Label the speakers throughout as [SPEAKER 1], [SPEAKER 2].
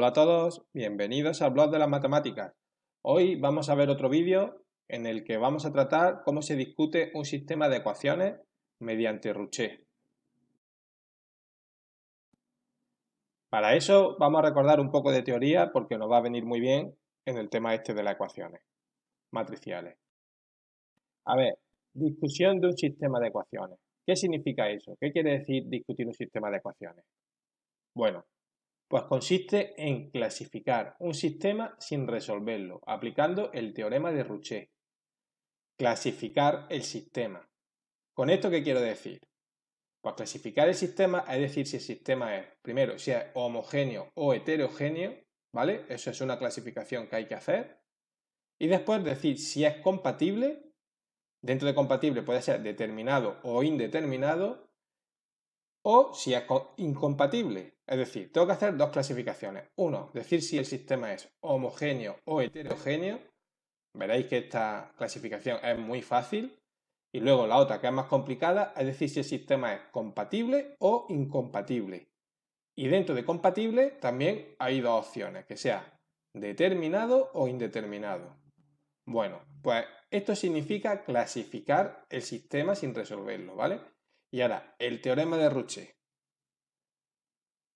[SPEAKER 1] Hola a todos, bienvenidos al blog de las matemáticas. Hoy vamos a ver otro vídeo en el que vamos a tratar cómo se discute un sistema de ecuaciones mediante Rouchet. Para eso vamos a recordar un poco de teoría porque nos va a venir muy bien en el tema este de las ecuaciones matriciales. A ver, discusión de un sistema de ecuaciones. ¿Qué significa eso? ¿Qué quiere decir discutir un sistema de ecuaciones? Bueno, pues consiste en clasificar un sistema sin resolverlo, aplicando el teorema de Rouché. Clasificar el sistema. ¿Con esto qué quiero decir? Pues clasificar el sistema es decir si el sistema es, primero, si es homogéneo o heterogéneo, ¿vale? Eso es una clasificación que hay que hacer. Y después decir si es compatible, dentro de compatible puede ser determinado o indeterminado, o si es incompatible, es decir, tengo que hacer dos clasificaciones. Uno, decir si el sistema es homogéneo o heterogéneo. Veréis que esta clasificación es muy fácil. Y luego la otra, que es más complicada, es decir si el sistema es compatible o incompatible. Y dentro de compatible también hay dos opciones, que sea determinado o indeterminado. Bueno, pues esto significa clasificar el sistema sin resolverlo, ¿vale? Y ahora, el teorema de Ruche.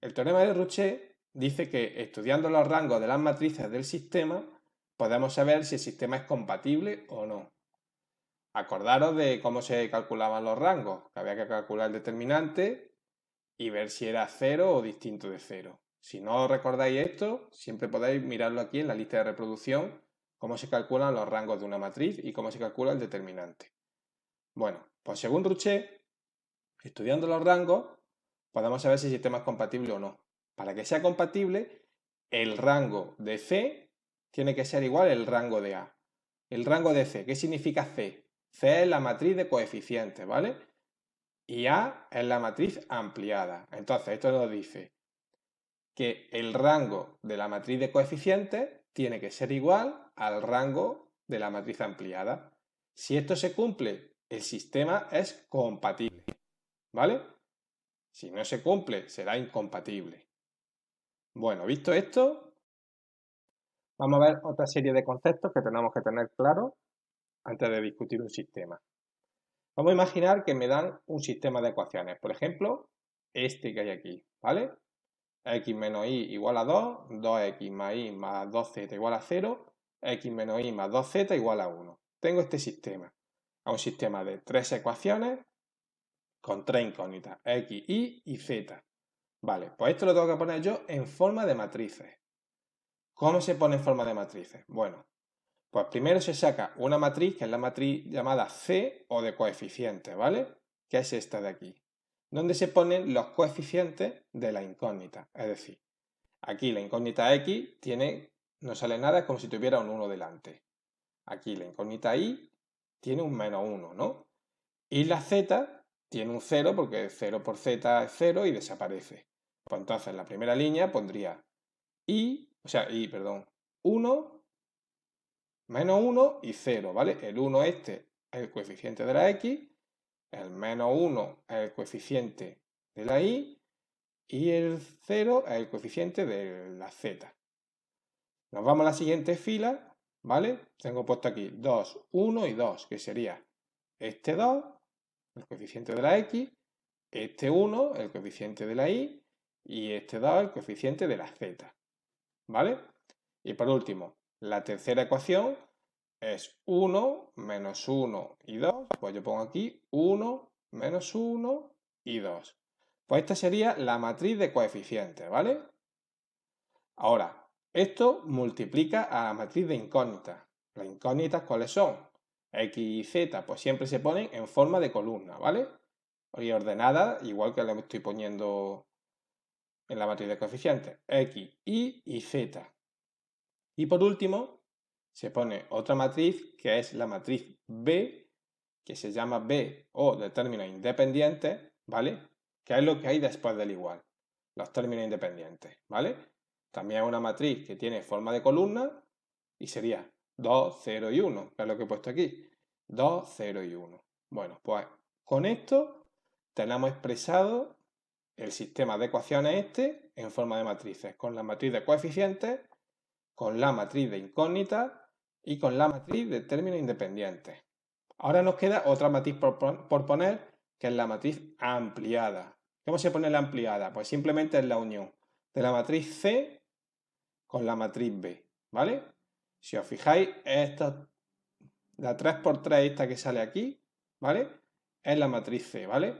[SPEAKER 1] El teorema de Rouchet dice que estudiando los rangos de las matrices del sistema podemos saber si el sistema es compatible o no. Acordaros de cómo se calculaban los rangos, que había que calcular el determinante y ver si era cero o distinto de cero. Si no recordáis esto, siempre podéis mirarlo aquí en la lista de reproducción, cómo se calculan los rangos de una matriz y cómo se calcula el determinante. Bueno, pues según ruché estudiando los rangos, Podemos saber si el sistema es compatible o no. Para que sea compatible, el rango de C tiene que ser igual al rango de A. El rango de C, ¿qué significa C? C es la matriz de coeficientes, ¿vale? Y A es la matriz ampliada. Entonces, esto nos dice que el rango de la matriz de coeficientes tiene que ser igual al rango de la matriz ampliada. Si esto se cumple, el sistema es compatible, ¿vale? Si no se cumple, será incompatible. Bueno, visto esto, vamos a ver otra serie de conceptos que tenemos que tener claro antes de discutir un sistema. Vamos a imaginar que me dan un sistema de ecuaciones, por ejemplo, este que hay aquí, ¿vale? x menos y igual a 2, 2x más y más 2z igual a 0, x menos y más 2z igual a 1. Tengo este sistema. A un sistema de tres ecuaciones con tres incógnitas, X, Y y Z. Vale, pues esto lo tengo que poner yo en forma de matrices. ¿Cómo se pone en forma de matrices? Bueno, pues primero se saca una matriz, que es la matriz llamada C o de coeficiente, ¿vale? Que es esta de aquí, donde se ponen los coeficientes de la incógnita. Es decir, aquí la incógnita X tiene, no sale nada, es como si tuviera un 1 delante. Aquí la incógnita Y tiene un menos 1, ¿no? Y la Z tiene un 0 porque 0 por z es 0 y desaparece. Pues entonces en la primera línea pondría i, o sea, y, perdón, 1, menos 1 y 0, ¿vale? El 1 este es el coeficiente de la x, el menos 1 es el coeficiente de la y, y el 0 es el coeficiente de la z. Nos vamos a la siguiente fila, ¿vale? Tengo puesto aquí 2, 1 y 2, que sería este 2 el coeficiente de la X, este 1, el coeficiente de la Y, y este 2, el coeficiente de la Z. ¿Vale? Y por último, la tercera ecuación es 1 menos 1 y 2. Pues yo pongo aquí 1 menos 1 y 2. Pues esta sería la matriz de coeficientes, ¿vale? Ahora, esto multiplica a la matriz de incógnitas. ¿Las incógnitas cuáles son? X y Z, pues siempre se ponen en forma de columna, ¿vale? Y ordenada, igual que la estoy poniendo en la matriz de coeficientes, X, Y y Z. Y por último, se pone otra matriz, que es la matriz B, que se llama B o de términos independientes, ¿vale? Que es lo que hay después del igual, los términos independientes, ¿vale? También una matriz que tiene forma de columna y sería 2, 0 y 1, es lo que he puesto aquí. 2, 0 y 1. Bueno, pues con esto tenemos expresado el sistema de ecuaciones este en forma de matrices, con la matriz de coeficientes, con la matriz de incógnitas y con la matriz de términos independientes. Ahora nos queda otra matriz por poner, que es la matriz ampliada. ¿Cómo se pone la ampliada? Pues simplemente es la unión de la matriz C con la matriz B, ¿vale? Si os fijáis, esta, la 3x3 esta que sale aquí, ¿vale? Es la matriz C, ¿vale?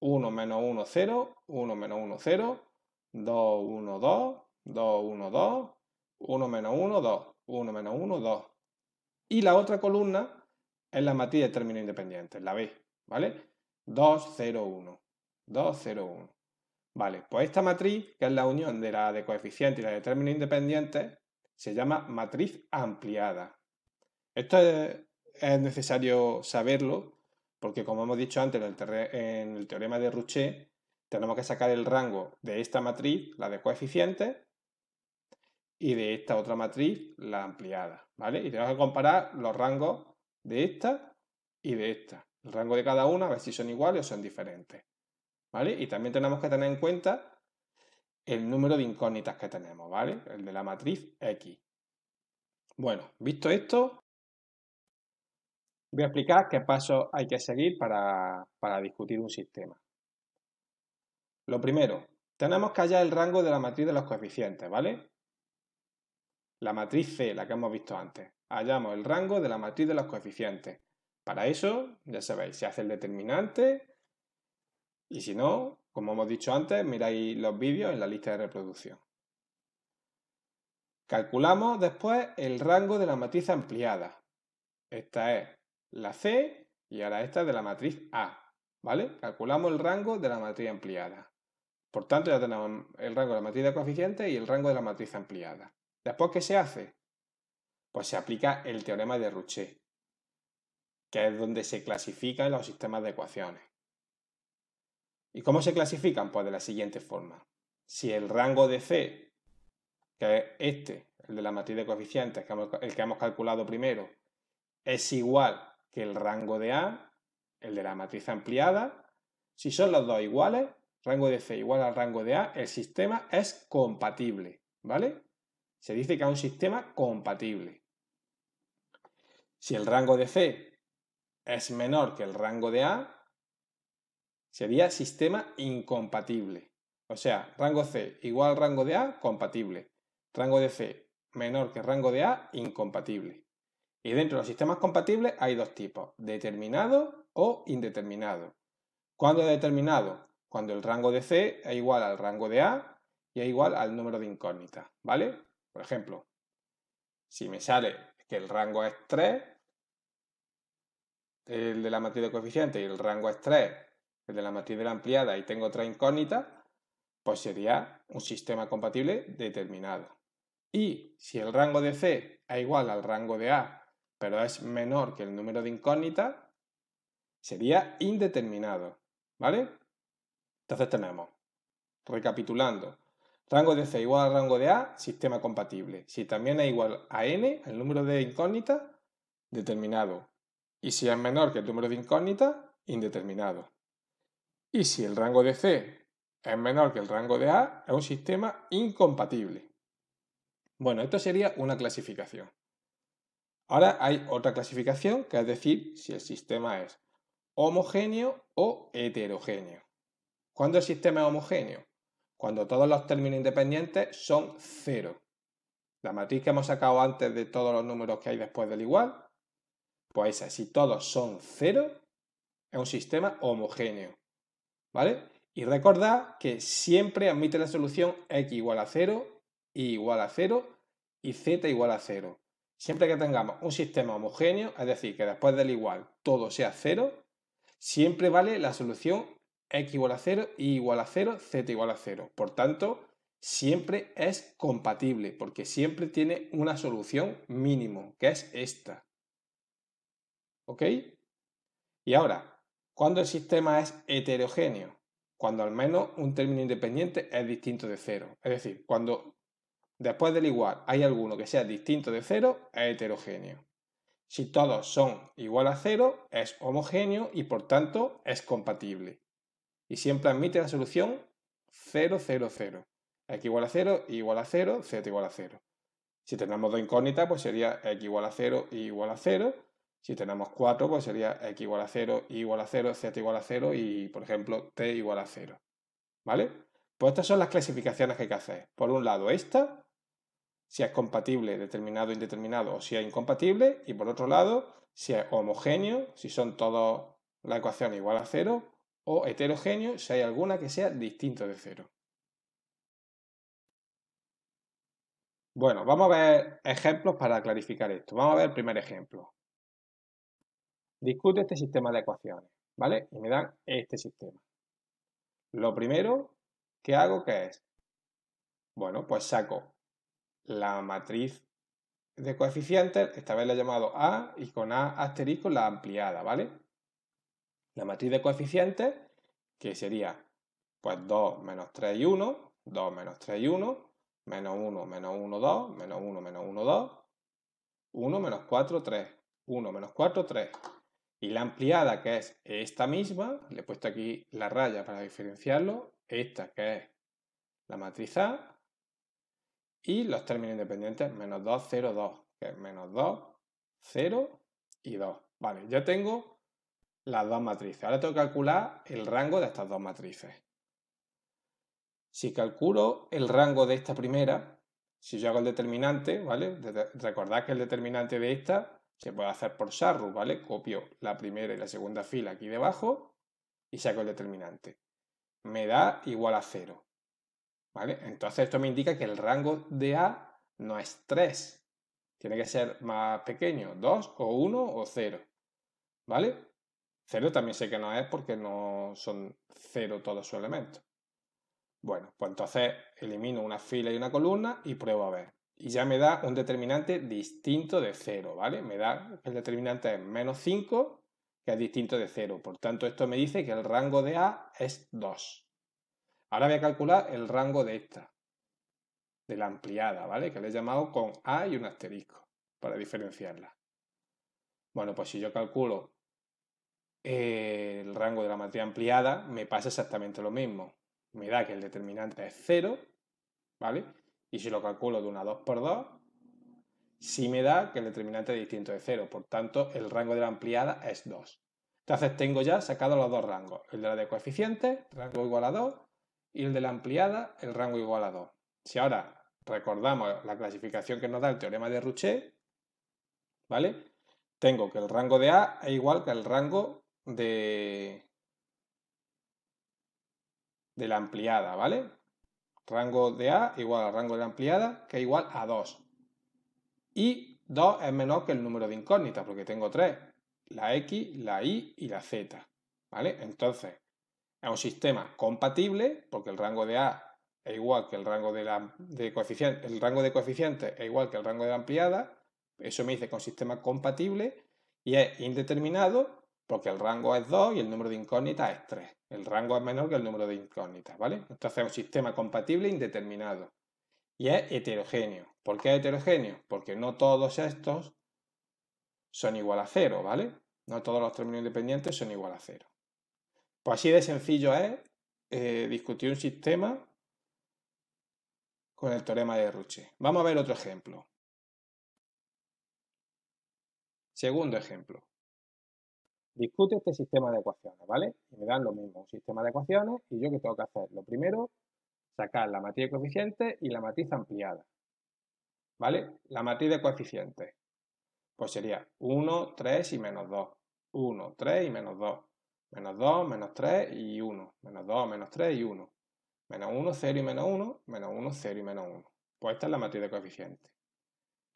[SPEAKER 1] 1 menos 1, 0, 1 menos 1, 0, 2, 1, 2, 2, 1, 2, 1 menos 1, 2, 1 menos 1, 2. Y la otra columna es la matriz de término independiente, la B, ¿vale? 2, 0, 1, 2, 0, 1. Vale, pues esta matriz, que es la unión de la de coeficiente y la de términos independientes, se llama matriz ampliada. Esto es, necesario saberlo porque, como hemos dicho antes en el, teorema de Rouché, tenemos que sacar el rango de esta matriz, la de coeficientes, y de esta otra matriz, la ampliada, ¿vale? Y tenemos que comparar los rangos de esta y de esta. El rango de cada una, a ver si son iguales o son diferentes, ¿vale? Y también tenemos que tener en cuenta el número de incógnitas que tenemos, ¿vale? El de la matriz X. Bueno, visto esto, voy a explicar qué pasos hay que seguir para, discutir un sistema. Lo primero, tenemos que hallar el rango de la matriz de los coeficientes, ¿vale? La matriz C, la que hemos visto antes. Hallamos el rango de la matriz de los coeficientes. Para eso, ya sabéis, se hace el determinante y si no, como hemos dicho antes, miráis los vídeos en la lista de reproducción. Calculamos después el rango de la matriz ampliada. Esta es la C y ahora esta es de la matriz A. ¿Vale? Calculamos el rango de la matriz ampliada. Por tanto, ya tenemos el rango de la matriz de coeficiente y el rango de la matriz ampliada. ¿Después qué se hace? Pues se aplica el teorema de Rouché, que es donde se clasifican los sistemas de ecuaciones. ¿Y cómo se clasifican? Pues de la siguiente forma. Si el rango de C, que es este, el de la matriz de coeficientes, el que hemos calculado primero, es igual que el rango de A, el de la matriz ampliada, si son los dos iguales, rango de C igual al rango de A, el sistema es compatible, ¿vale? Se dice que es un sistema compatible. Si el rango de C es menor que el rango de A, Sería sistema incompatible. O sea, rango C igual rango de A, compatible. Rango de C menor que rango de A, incompatible. Y dentro de los sistemas compatibles hay dos tipos, determinado o indeterminado. ¿Cuándo es determinado? Cuando el rango de C es igual al rango de A y es igual al número de incógnitas, ¿vale? Por ejemplo, si me sale que el rango es 3, el de la matriz de coeficiente y el rango es 3 el de la matriz ampliada, y tengo otra incógnita, pues sería un sistema compatible determinado. Y si el rango de C es igual al rango de A, pero es menor que el número de incógnitas, sería indeterminado, ¿vale? Entonces tenemos, recapitulando, rango de C igual al rango de A, sistema compatible. Si también es igual a N, el número de incógnitas, determinado. Y si es menor que el número de incógnitas, indeterminado. Y si el rango de C es menor que el rango de A, es un sistema incompatible. Bueno, esto sería una clasificación. Ahora hay otra clasificación, que es decir, si el sistema es homogéneo o heterogéneo. ¿Cuándo el sistema es homogéneo? Cuando todos los términos independientes son cero. La matriz que hemos sacado antes de todos los números que hay después del igual, pues si todos son cero, es un sistema homogéneo. ¿vale? Y recordad que siempre admite la solución x igual a 0, y igual a 0 y z igual a 0. Siempre que tengamos un sistema homogéneo, es decir, que después del igual todo sea 0, siempre vale la solución x igual a 0, y igual a 0, z igual a 0. Por tanto, siempre es compatible porque siempre tiene una solución mínimo, que es esta. ¿Ok? Y ahora, ¿Cuándo el sistema es heterogéneo, cuando al menos un término independiente es distinto de cero. Es decir, cuando después del igual hay alguno que sea distinto de cero, es heterogéneo. Si todos son igual a cero, es homogéneo y por tanto es compatible. Y siempre admite la solución 0, 0, 0. x igual a 0, igual a 0, z igual a 0. Si tenemos dos incógnitas, pues sería x igual a 0 y igual a 0. Si tenemos 4, pues sería x igual a 0, y igual a 0, z igual a 0 y, por ejemplo, t igual a 0. ¿Vale? Pues estas son las clasificaciones que hay que hacer. Por un lado esta, si es compatible, determinado, indeterminado o si es incompatible. Y por otro lado, si es homogéneo, si son todas las ecuaciones igual a 0. O heterogéneo, si hay alguna que sea distinta de 0. Bueno, vamos a ver ejemplos para clarificar esto. Vamos a ver el primer ejemplo discute este sistema de ecuaciones, ¿vale? Y me dan este sistema. Lo primero que hago, ¿qué es? Bueno, pues saco la matriz de coeficientes, esta vez la he llamado A y con A asterisco la ampliada, ¿vale? La matriz de coeficientes, que sería pues 2 menos 3 y 1, 2 menos 3 y 1, menos 1, menos 1, 2, menos 1, menos 1, 2, 1 menos 4, 3, 1 menos 4, 3, y la ampliada, que es esta misma, le he puesto aquí la raya para diferenciarlo, esta que es la matriz A, y los términos independientes menos 2, 0, 2, que es menos 2, 0 y 2. Vale, ya tengo las dos matrices. Ahora tengo que calcular el rango de estas dos matrices. Si calculo el rango de esta primera, si yo hago el determinante, ¿vale? Recordad que el determinante de esta que puede hacer por Sarru, ¿vale? Copio la primera y la segunda fila aquí debajo y saco el determinante. Me da igual a 0, ¿vale? Entonces esto me indica que el rango de A no es 3, tiene que ser más pequeño, 2 o 1 o 0, ¿vale? 0 también sé que no es porque no son 0 todos sus elementos. Bueno, pues entonces elimino una fila y una columna y pruebo a ver y ya me da un determinante distinto de 0, ¿vale? Me da el determinante es menos 5, que es distinto de 0. Por tanto, esto me dice que el rango de A es 2. Ahora voy a calcular el rango de esta, de la ampliada, ¿vale? Que le he llamado con A y un asterisco, para diferenciarla. Bueno, pues si yo calculo eh, el rango de la materia ampliada, me pasa exactamente lo mismo. Me da que el determinante es 0, ¿vale? Y si lo calculo de una 2 por 2, sí me da que el determinante distinto de 0. Por tanto, el rango de la ampliada es 2. Entonces tengo ya sacado los dos rangos. El de la de coeficiente, rango igual a 2, y el de la ampliada, el rango igual a 2. Si ahora recordamos la clasificación que nos da el teorema de Rouchet, ¿vale? Tengo que el rango de A es igual que el rango de, de la ampliada, ¿vale? rango de A igual al rango de la ampliada, que es igual a 2. Y 2 es menor que el número de incógnitas, porque tengo 3, la X, la Y y la Z. ¿Vale? Entonces, es un sistema compatible, porque el rango de A es igual que el rango de, la, de coeficiente, el rango de coeficiente es igual que el rango de la ampliada, eso me dice que es un sistema compatible y es indeterminado porque el rango es 2 y el número de incógnitas es 3. El rango es menor que el número de incógnitas, ¿vale? Entonces es un sistema compatible indeterminado. Y es heterogéneo. ¿Por qué es heterogéneo? Porque no todos estos son igual a cero, ¿vale? No todos los términos independientes son igual a cero. Pues así de sencillo es eh, discutir un sistema con el teorema de Ruche. Vamos a ver otro ejemplo. Segundo ejemplo discute este sistema de ecuaciones, ¿vale? Y me dan lo mismo, un sistema de ecuaciones, y yo qué tengo que hacer? Lo primero, sacar la matriz de coeficientes y la matriz ampliada, ¿vale? La matriz de coeficientes, pues sería 1, 3 y menos 2, 1, 3 y menos 2, menos 2, menos 3 y 1, menos 2, menos 3 y 1, menos 1, 0 y menos 1, menos 1, 0 y menos 1. Pues esta es la matriz de coeficientes.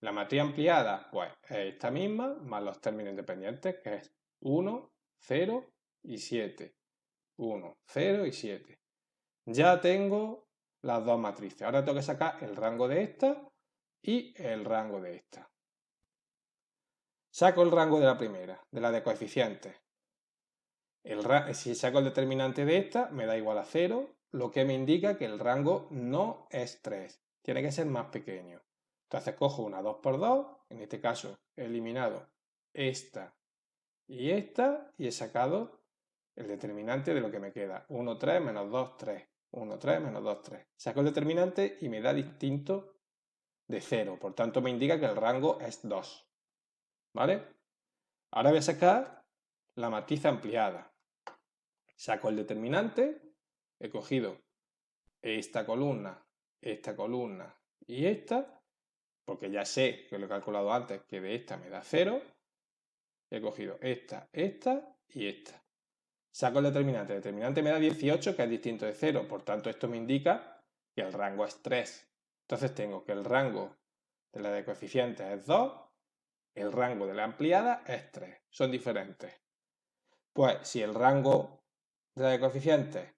[SPEAKER 1] La matriz ampliada, pues es esta misma, más los términos independientes, que es 1, 0 y 7. 1, 0 y 7. Ya tengo las dos matrices. Ahora tengo que sacar el rango de esta y el rango de esta. Saco el rango de la primera, de la de coeficientes. si saco el determinante de esta, me da igual a 0, lo que me indica que el rango no es 3. Tiene que ser más pequeño. Entonces cojo una 2 por 2 en este caso he eliminado esta y esta y he sacado el determinante de lo que me queda. 1, 3 menos 2, 3. 1, 3 menos 2, 3. Saco el determinante y me da distinto de 0. Por tanto, me indica que el rango es 2. ¿Vale? Ahora voy a sacar la matriz ampliada. Saco el determinante. He cogido esta columna, esta columna y esta, porque ya sé que lo he calculado antes que de esta me da 0 He cogido esta, esta y esta. Saco el determinante. El determinante me da 18, que es distinto de 0. Por tanto, esto me indica que el rango es 3. Entonces tengo que el rango de la de coeficientes es 2, el rango de la ampliada es 3. Son diferentes. Pues si el rango de la de coeficientes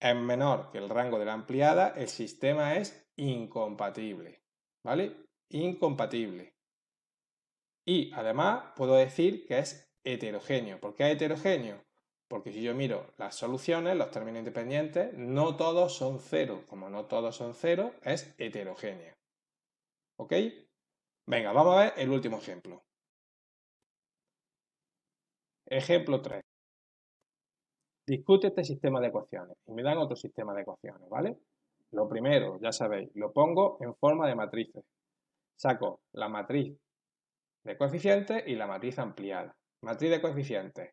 [SPEAKER 1] es menor que el rango de la ampliada, el sistema es incompatible. ¿Vale? Incompatible. Y además puedo decir que es heterogéneo. ¿Por qué es heterogéneo? Porque si yo miro las soluciones, los términos independientes, no todos son cero. Como no todos son cero, es heterogéneo. ¿Ok? Venga, vamos a ver el último ejemplo. Ejemplo 3. Discute este sistema de ecuaciones y me dan otro sistema de ecuaciones, ¿vale? Lo primero, ya sabéis, lo pongo en forma de matrices. Saco la matriz de coeficientes y la matriz ampliada. Matriz de coeficientes.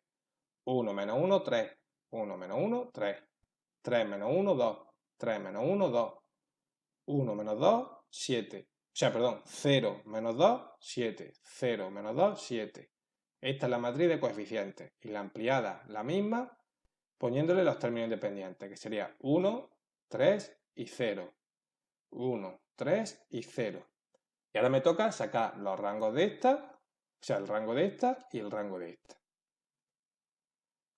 [SPEAKER 1] 1 menos 1, 3. 1 menos 1, 3. 3 menos 1, 2. 3 menos 1, 2. 1 menos 2, 7. O sea, perdón, 0 menos 2, 7. 0 menos 2, 7. Esta es la matriz de coeficientes y la ampliada, la misma, poniéndole los términos independientes, que sería 1, 3 y 0. 1, 3 y 0. Y ahora me toca sacar los rangos de esta, o sea, el rango de esta y el rango de esta.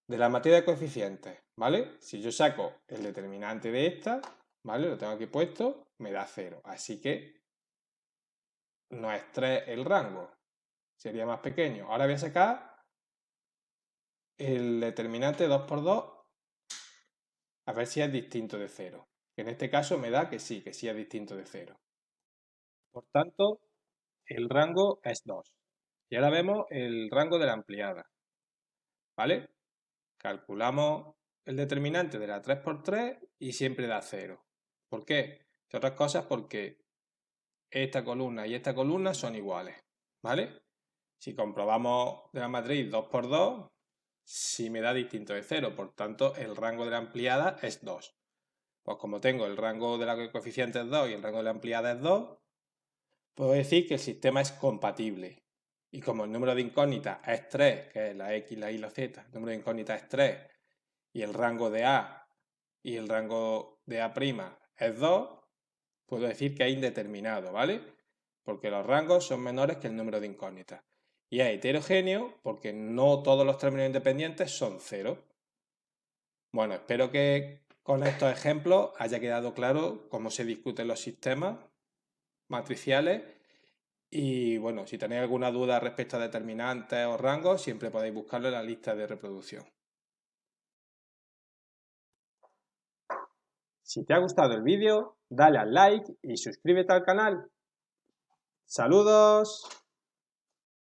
[SPEAKER 1] De la materia de coeficientes, ¿vale? Si yo saco el determinante de esta, ¿vale? Lo tengo aquí puesto, me da 0. Así que no es 3 el rango, sería más pequeño. Ahora voy a sacar el determinante 2 por 2 a ver si es distinto de 0. En este caso me da que sí, que sí es distinto de 0. Por tanto, el rango es 2. Y ahora vemos el rango de la ampliada. ¿Vale? Calculamos el determinante de la 3 por 3 y siempre da 0. ¿Por qué? De otras cosas porque esta columna y esta columna son iguales. ¿Vale? Si comprobamos de la matriz 2 por 2, si me da distinto de 0, por tanto el rango de la ampliada es 2. Pues como tengo el rango de la coeficiente es 2 y el rango de la ampliada es 2, puedo decir que el sistema es compatible. Y como el número de incógnitas es 3, que es la X, la Y, la Z, el número de incógnitas es 3, y el rango de A y el rango de A' es 2, puedo decir que es indeterminado, ¿vale? Porque los rangos son menores que el número de incógnitas. Y es heterogéneo porque no todos los términos independientes son 0. Bueno, espero que con estos ejemplos haya quedado claro cómo se discuten los sistemas matriciales. Y bueno, si tenéis alguna duda respecto a determinantes o rangos, siempre podéis buscarlo en la lista de reproducción. Si te ha gustado el vídeo, dale al like y suscríbete al canal. Saludos.